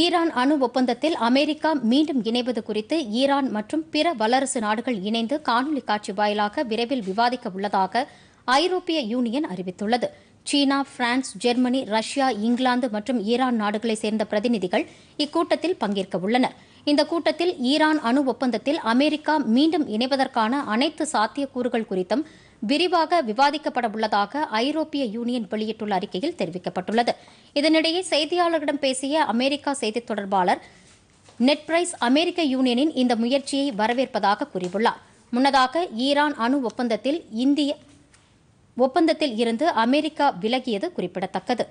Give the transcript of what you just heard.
Iran அணு ஒப்பந்தத்தில் America மீண்டும் இணைவது குறித்து ஈரான் மற்றும் பிற வல்லரசு நாடுகள் இணைந்து காணொலி காட்சி வாயிலாக விரைவில் விவாதிக்க உள்ளதாக ஐரோப்பிய யூனியன் அறிவித்துள்ளது சீனா பிரான்ஸ் ஜெர்மனி ரஷ்யா இங்கிலாந்து மற்றும் ஈரான் நாடுகளைச் சேர்ந்த பிரதிநிதிகள் இக்கூட்டத்தில் பங்கேற்க உள்ளனா் இந்த கூட்டத்தில் ஈரான் அணு ஒப்பந்தத்தில் அமெரிக்கா மீண்டும் இணைவதற்கான அனைத்து சாத்தியக்கூறுகள் குறித்தும் விரிவாக விவாதிக்கப்பட உள்ளதாக ஐரோப்பிய யூனியன் வெளியிட்டுள்ள அறிக்கையில் தெரிவிக்கப்பட்டுள்ளது இதனிடையே செய்தியாளர்களிடம் பேசிய அமெரிக்கா செய்தித் தொடர்பாளர் நெட் அமெரிக்க யூனியனின் இந்த முயற்சியை வரவேற்பதாக கூறியுள்ளார் முன்னதாக ஈரான் அணு ஒப்பந்தத்தில் இந்திய ஒப்பந்தத்தில் இருந்து அமெரிக்கா விலகியது குறிப்பிடத்தக்கது